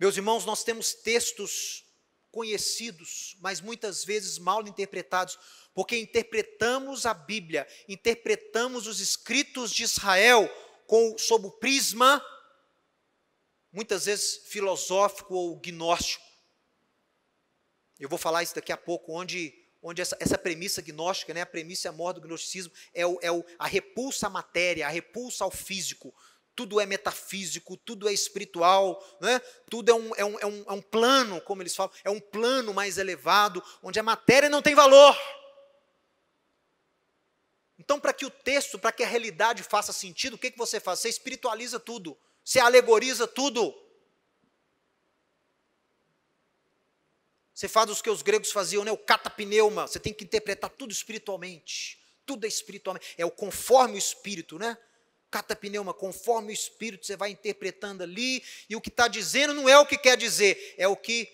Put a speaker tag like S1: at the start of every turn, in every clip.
S1: Meus irmãos, nós temos textos conhecidos, mas muitas vezes mal interpretados, porque interpretamos a Bíblia, interpretamos os escritos de Israel com, sob o prisma, muitas vezes filosófico ou gnóstico. Eu vou falar isso daqui a pouco, onde, onde essa, essa premissa gnóstica, né, a premissa maior do gnosticismo, é, o, é o, a repulsa à matéria, a repulsa ao físico, tudo é metafísico, tudo é espiritual, né? tudo é um, é, um, é, um, é um plano, como eles falam, é um plano mais elevado, onde a matéria não tem valor. Então, para que o texto, para que a realidade faça sentido, o que, que você faz? Você espiritualiza tudo, você alegoriza tudo. Você faz os que os gregos faziam, né? o catapneuma, você tem que interpretar tudo espiritualmente. Tudo é espiritualmente, é o conforme o espírito, né? catapneuma, conforme o Espírito, você vai interpretando ali, e o que está dizendo não é o que quer dizer, é o que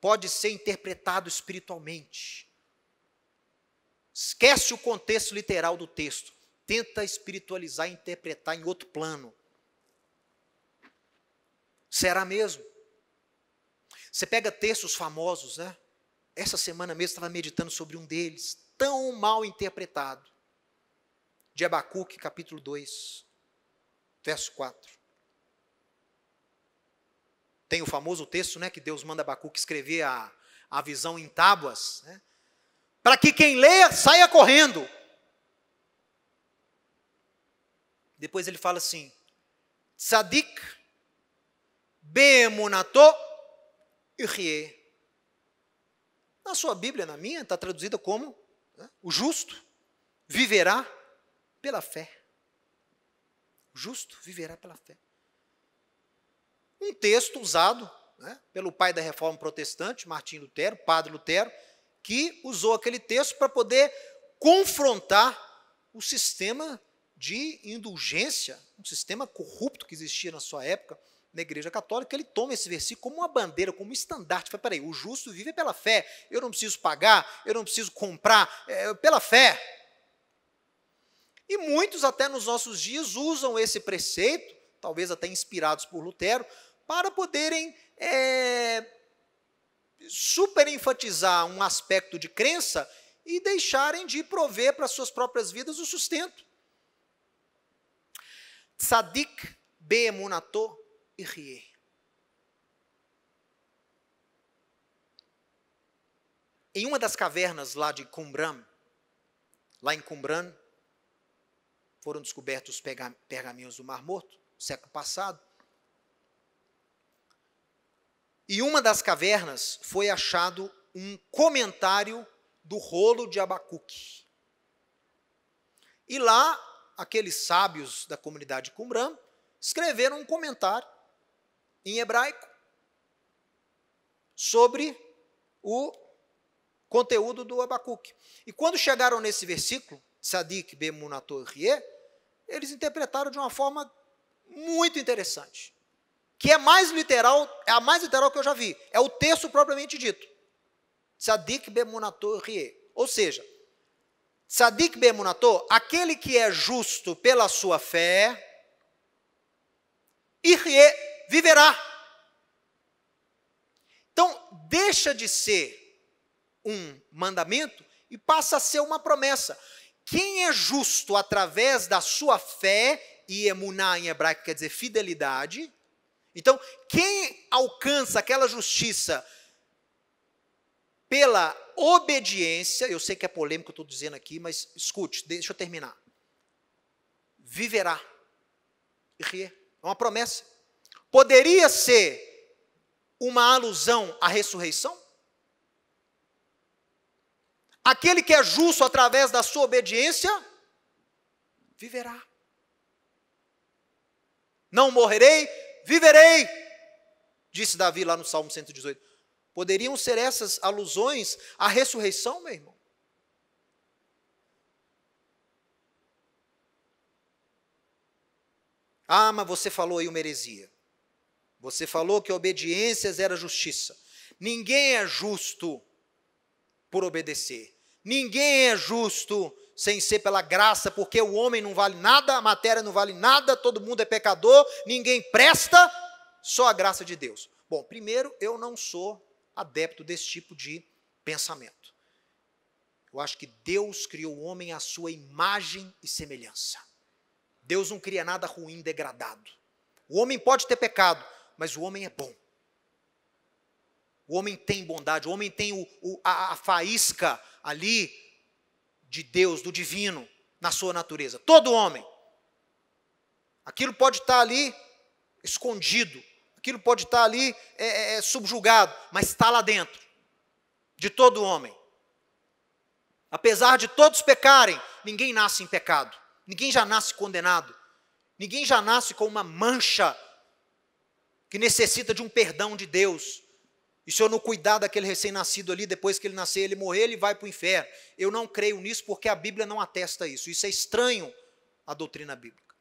S1: pode ser interpretado espiritualmente. Esquece o contexto literal do texto, tenta espiritualizar e interpretar em outro plano. Será mesmo? Você pega textos famosos, né? Essa semana mesmo estava meditando sobre um deles, tão mal interpretado de Abacuque, capítulo 2, verso 4. Tem o famoso texto né, que Deus manda Abacuque escrever a, a visão em tábuas, né, para que quem leia saia correndo. Depois ele fala assim: Tzadik beemunato irrie. Na sua Bíblia, na minha, está traduzida como né, o justo viverá pela fé. O justo viverá pela fé. Um texto usado né, pelo pai da reforma protestante, Martim Lutero, padre Lutero, que usou aquele texto para poder confrontar o sistema de indulgência, um sistema corrupto que existia na sua época na Igreja Católica, ele toma esse versículo como uma bandeira, como um estandarte. Fala, peraí, o justo vive pela fé, eu não preciso pagar, eu não preciso comprar, é, pela fé. E muitos, até nos nossos dias, usam esse preceito, talvez até inspirados por Lutero, para poderem é, super enfatizar um aspecto de crença e deixarem de prover para suas próprias vidas o sustento. Tzadik beemunato irrie. Em uma das cavernas lá de Qumran, lá em Qumran, foram descobertos os pergaminhos do Mar Morto, no século passado. E uma das cavernas foi achado um comentário do rolo de Abacuque. E lá, aqueles sábios da comunidade Qumran escreveram um comentário em hebraico sobre o conteúdo do Abacuque. E quando chegaram nesse versículo, Sadiq B. Rie, eles interpretaram de uma forma muito interessante, que é mais literal, é a mais literal que eu já vi, é o texto propriamente dito. Sadiq B. Rie, ou seja, Sadiq Bemunator, aquele que é justo pela sua fé, Irrie viverá. Então, deixa de ser um mandamento e passa a ser uma promessa. Quem é justo através da sua fé, e emuná em hebraico quer dizer fidelidade. Então, quem alcança aquela justiça pela obediência, eu sei que é polêmico, eu estou dizendo aqui, mas escute, deixa eu terminar. Viverá. É uma promessa. Poderia ser uma alusão à ressurreição? Aquele que é justo através da sua obediência viverá. Não morrerei, viverei, disse Davi lá no Salmo 118. Poderiam ser essas alusões à ressurreição, meu irmão? Ah, mas você falou aí uma heresia. Você falou que obediências era justiça. Ninguém é justo por obedecer. Ninguém é justo sem ser pela graça, porque o homem não vale nada, a matéria não vale nada, todo mundo é pecador, ninguém presta, só a graça de Deus. Bom, primeiro, eu não sou adepto desse tipo de pensamento. Eu acho que Deus criou o homem à sua imagem e semelhança. Deus não cria nada ruim, degradado. O homem pode ter pecado, mas o homem é bom. O homem tem bondade, o homem tem o, o, a, a faísca ali de Deus, do divino, na sua natureza. Todo homem. Aquilo pode estar ali escondido, aquilo pode estar ali é, é, é, subjugado, mas está lá dentro, de todo homem. Apesar de todos pecarem, ninguém nasce em pecado, ninguém já nasce condenado, ninguém já nasce com uma mancha que necessita de um perdão de Deus. E se eu não cuidar daquele recém-nascido ali, depois que ele nascer, ele morrer, ele vai para o inferno. Eu não creio nisso porque a Bíblia não atesta isso. Isso é estranho à doutrina bíblica.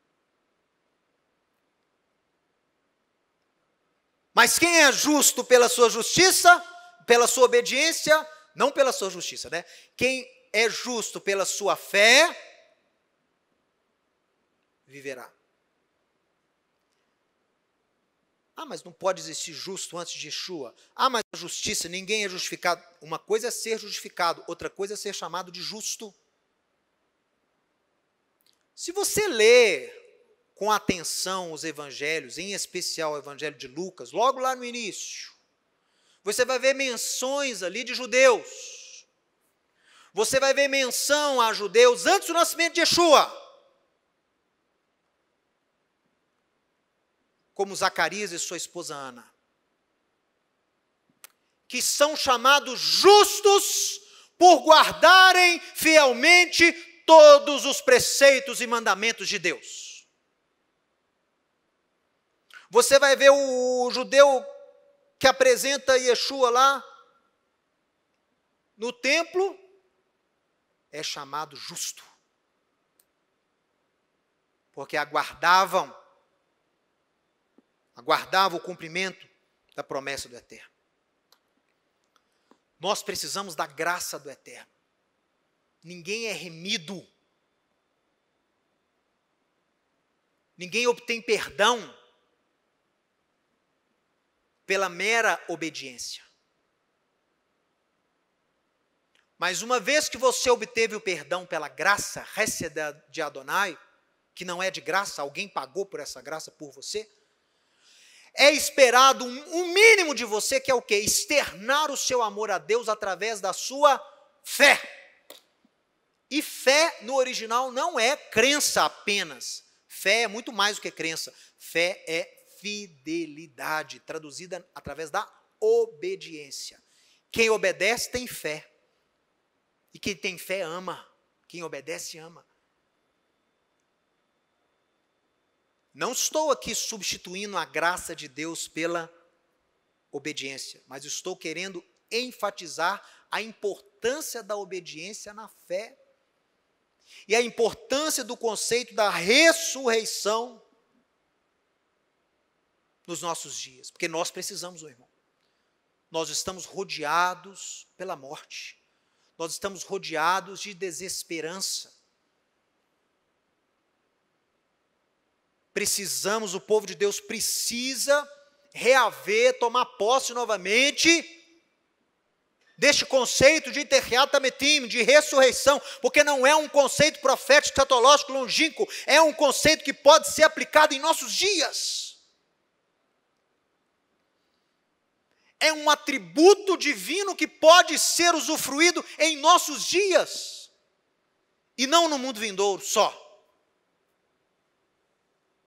S1: Mas quem é justo pela sua justiça, pela sua obediência, não pela sua justiça, né? Quem é justo pela sua fé, viverá. Ah, mas não pode existir justo antes de Yeshua. Ah, mas a justiça, ninguém é justificado. Uma coisa é ser justificado, outra coisa é ser chamado de justo. Se você ler com atenção os evangelhos, em especial o evangelho de Lucas, logo lá no início, você vai ver menções ali de judeus. Você vai ver menção a judeus antes do nascimento de Yeshua. como Zacarias e sua esposa Ana, que são chamados justos por guardarem fielmente todos os preceitos e mandamentos de Deus. Você vai ver o judeu que apresenta Yeshua lá no templo, é chamado justo, porque aguardavam aguardava o cumprimento da promessa do Eterno. Nós precisamos da graça do Eterno. Ninguém é remido. Ninguém obtém perdão pela mera obediência. Mas uma vez que você obteve o perdão pela graça, receda de Adonai, que não é de graça, alguém pagou por essa graça por você, é esperado o um mínimo de você, que é o quê? Externar o seu amor a Deus através da sua fé. E fé no original não é crença apenas. Fé é muito mais do que crença. Fé é fidelidade, traduzida através da obediência. Quem obedece tem fé. E quem tem fé ama. Quem obedece ama. Não estou aqui substituindo a graça de Deus pela obediência, mas estou querendo enfatizar a importância da obediência na fé e a importância do conceito da ressurreição nos nossos dias, porque nós precisamos, meu irmão. Nós estamos rodeados pela morte, nós estamos rodeados de desesperança, Precisamos, o povo de Deus precisa reaver, tomar posse novamente deste conceito de interreatametim, de ressurreição, porque não é um conceito profético, escatológico, longínquo, é um conceito que pode ser aplicado em nossos dias. É um atributo divino que pode ser usufruído em nossos dias, e não no mundo vindouro só.